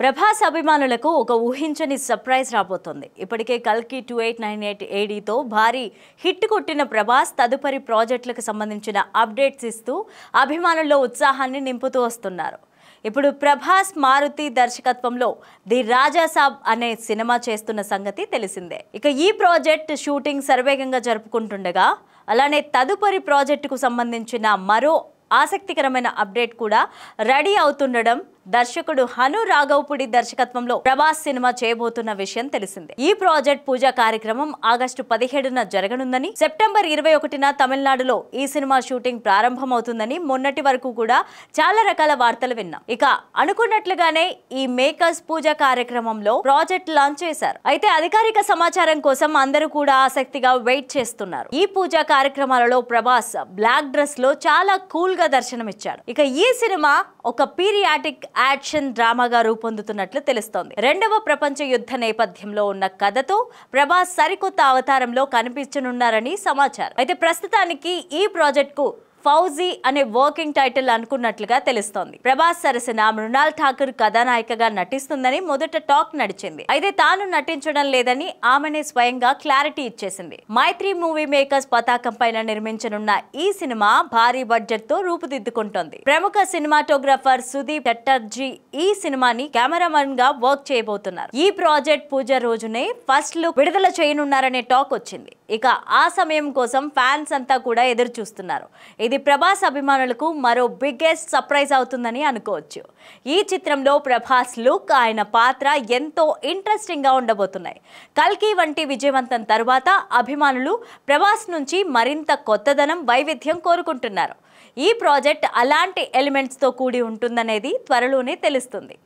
ప్రభాస్ అభిమానులకు ఒక ఊహించని సర్ప్రైజ్ రాబోతోంది ఇప్పటికే కల్కి టూ ఎయిట్ నైన్ ఎయిట్ ఏడీతో భారీ హిట్ కొట్టిన ప్రభాస్ తదుపరి ప్రాజెక్టులకు సంబంధించిన అప్డేట్స్ ఇస్తూ అభిమానుల్లో ఉత్సాహాన్ని నింపుతూ వస్తున్నారు ఇప్పుడు ప్రభాస్ మారుతి దర్శకత్వంలో ది రాజాసాబ్ అనే సినిమా చేస్తున్న సంగతి తెలిసిందే ఇక ఈ ప్రాజెక్ట్ షూటింగ్ సర్వేగంగా జరుపుకుంటుండగా అలానే తదుపరి ప్రాజెక్టుకు సంబంధించిన మరో ఆసక్తికరమైన అప్డేట్ కూడా రెడీ అవుతుండడం దర్శకుడు హను రాఘవపుడి దర్శకత్వంలో ప్రభాస్ సినిమా చేయబోతున్న విషయం తెలిసిందే ఈ ప్రాజెక్ట్ పూజా కార్యక్రమం ఆగస్టు పదిహేడున జరగనుందని సెప్టెంబర్ ఇరవై ఒకటిన తమిళనాడులో ఈ సినిమా షూటింగ్ ప్రారంభమవుతుందని మొన్నటి వరకు కూడా చాలా రకాల వార్తలు విన్నాం ఇక అనుకున్నట్లుగానే ఈ మేకర్స్ పూజ కార్యక్రమంలో ప్రాజెక్ట్ లాంచ్ చేశారు అయితే అధికారిక సమాచారం కోసం అందరూ కూడా ఆసక్తిగా వెయిట్ చేస్తున్నారు ఈ పూజా కార్యక్రమాలలో ప్రభాస్ బ్లాక్ డ్రెస్ లో చాలా కూల్ గా దర్శనమిచ్చాడు ఇక ఈ సినిమా ఒక పీరియాటిక్ యాక్షన్ డ్రామాగా రూపొందుతున్నట్లు తెలుస్తోంది రెండవ ప్రపంచ యుద్ధ నేపథ్యంలో ఉన్న కథతో ప్రభాస్ సరికొత్త అవతారంలో కనిపించనున్నారని సమాచారం అయితే ప్రస్తుతానికి ఈ ప్రాజెక్టు ఫౌజీ అనే వర్కింగ్ టైటిల్ అనుకున్నట్లుగా తెలుస్తోంది ప్రభాస్ సరసన మృణాల్ ఠాకూర్ కథానాయికగా నటిస్తుందని మొదట టాక్ నడిచింది అయితే తాను నటించడం లేదని ఆమెనే స్వయంగా క్లారిటీ ఇచ్చేసింది మైత్రి మూవీ మేకర్స్ పతాకం పైన నిర్మించనున్న ఈ సినిమా భారీ బడ్జెట్ తో రూపుదిద్దుకుంటోంది ప్రముఖ సినిమాటోగ్రఫర్ సుదీప్ చట్టర్జీ ఈ సినిమాని కెమెరామన్ గా వర్క్ చేయబోతున్నారు ఈ ప్రాజెక్ట్ పూజ రోజునే ఫస్ట్ లుక్ విడుదల చేయనున్నారనే టాక్ వచ్చింది ఇక ఆ సమయం కోసం ఫ్యాన్స్ అంతా కూడా ఎదురు చూస్తున్నారు ఇది ప్రభాస్ అభిమానులకు మరో బిగ్గెస్ట్ సర్ప్రైజ్ అవుతుందని అనుకోవచ్చు ఈ చిత్రంలో ప్రభాస్ లుక్ ఆయన పాత్ర ఎంతో ఇంట్రెస్టింగ్గా ఉండబోతున్నాయి కల్కి వంటి విజయవంతం తర్వాత అభిమానులు ప్రభాస్ నుంచి మరింత కొత్తదనం వైవిధ్యం కోరుకుంటున్నారు ఈ ప్రాజెక్ట్ అలాంటి ఎలిమెంట్స్తో కూడి ఉంటుందనేది త్వరలోనే తెలుస్తుంది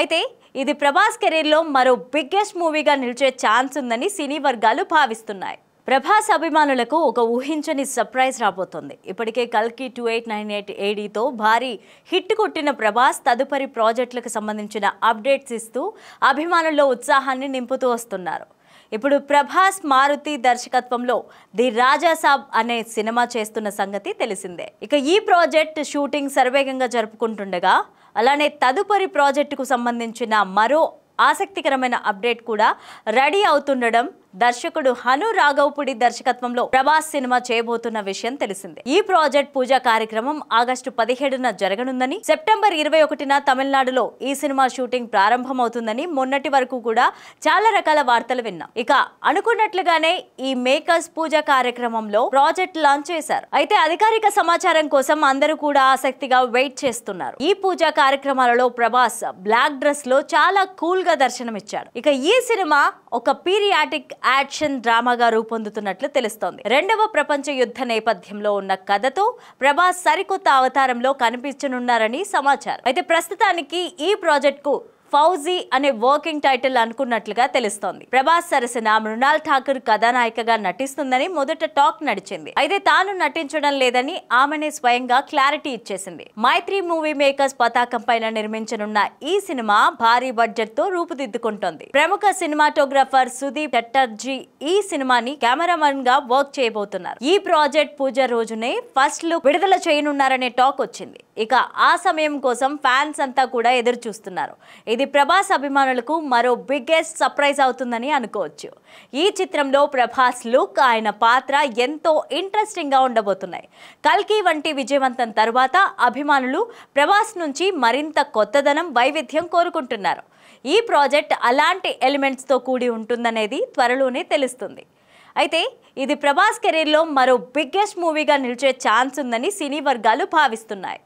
అయితే ఇది ప్రభాస్ కెరీర్లో మరో బిగ్గెస్ట్ మూవీగా నిలిచే ఛాన్స్ ఉందని సినీ వర్గాలు భావిస్తున్నాయి ప్రభాస్ అభిమానులకు ఒక ఊహించని సర్ప్రైజ్ రాబోతోంది ఇప్పటికే కల్కి టూ ఎయిట్ నైన్ ఎయిట్ ఏడీతో భారీ హిట్ కొట్టిన ప్రభాస్ తదుపరి ప్రాజెక్టులకు సంబంధించిన అప్డేట్స్ ఇస్తూ అభిమానుల్లో ఉత్సాహాన్ని నింపుతూ వస్తున్నారు ఇప్పుడు ప్రభాస్ మారుతి దర్శకత్వంలో ది రాజాసాబ్ అనే సినిమా చేస్తున్న సంగతి తెలిసిందే ఇక ఈ ప్రాజెక్ట్ షూటింగ్ సర్వేగంగా జరుపుకుంటుండగా అలానే తదుపరి ప్రాజెక్టుకు సంబంధించిన మరో ఆసక్తికరమైన అప్డేట్ కూడా రెడీ అవుతుండడం దర్శకుడు హను రాఘవపుడి దర్శకత్వంలో ప్రభాస్ సినిమా చేయబోతున్న విషయం తెలిసింది ఈ ప్రాజెక్ట్ పూజా కార్యక్రమం ఆగస్టు పదిహేడున జరగనుందని సెప్టెంబర్ ఇరవై ఒకటిన తమిళనాడులో ఈ సినిమా షూటింగ్ ప్రారంభమవుతుందని మొన్నటి వరకు కూడా చాలా రకాల వార్తలు విన్నాం ఇక అనుకున్నట్లుగానే ఈ మేకర్స్ పూజ కార్యక్రమంలో ప్రాజెక్ట్ లాంచ్ చేశారు అయితే అధికారిక సమాచారం కోసం అందరూ కూడా ఆసక్తిగా వెయిట్ చేస్తున్నారు ఈ పూజా కార్యక్రమాలలో ప్రభాస్ బ్లాక్ డ్రెస్ లో చాలా కూల్ గా దర్శనమిచ్చాడు ఇక ఈ సినిమా ఒక పీరియాటిక్ యాక్షన్ డ్రామాగా రూపొందుతున్నట్లు తెలుస్తోంది రెండవ ప్రపంచ యుద్ధ నేపథ్యంలో ఉన్న కథతో ప్రభాస్ సరికొత్త అవతారంలో కనిపించనున్నారని సమాచారం అయితే ప్రస్తుతానికి ఈ ప్రాజెక్ట్ ఫౌజీ అనే వర్కింగ్ టైటిల్ అనుకున్నట్లుగా తెలుస్తోంది ప్రభాస్ సరసన మృణాల్ ఠాకూర్ కథానాయికగా నటిస్తుందని మొదట టాక్ నడిచింది అయితే తాను నటించడం లేదని ఆమెనే స్వయంగా క్లారిటీ ఇచ్చేసింది మైత్రి మూవీ మేకర్స్ పతాకం పైన నిర్మించనున్న ఈ సినిమా భారీ బడ్జెట్ తో రూపుదిద్దుకుంటోంది ప్రముఖ సినిమాటోగ్రఫర్ సుదీప్ చట్టర్జీ ఈ సినిమాని కెమెరామెన్ గా వర్క్ చేయబోతున్నారు ఈ ప్రాజెక్ట్ పూజ రోజునే ఫస్ట్ లుక్ విడుదల చేయనున్నారనే టాక్ వచ్చింది ఇక ఆ సమయం కోసం ఫ్యాన్స్ అంతా కూడా ఎదురు చూస్తున్నారు ఇది ఇది ప్రభాస్ అభిమానులకు మరో బిగ్గెస్ట్ సర్ప్రైజ్ అవుతుందని అనుకోవచ్చు ఈ చిత్రంలో ప్రభాస్ లుక్ ఆయన పాత్ర ఎంతో ఇంట్రెస్టింగ్గా ఉండబోతున్నాయి కల్కి వంటి విజయవంతం తర్వాత అభిమానులు ప్రభాస్ నుంచి మరింత కొత్తదనం వైవిధ్యం కోరుకుంటున్నారు ఈ ప్రాజెక్ట్ అలాంటి ఎలిమెంట్స్తో కూడి ఉంటుందనేది త్వరలోనే తెలుస్తుంది అయితే ఇది ప్రభాస్ కెరీర్లో మరో బిగ్గెస్ట్ మూవీగా నిలిచే ఛాన్స్ ఉందని సినీ వర్గాలు భావిస్తున్నాయి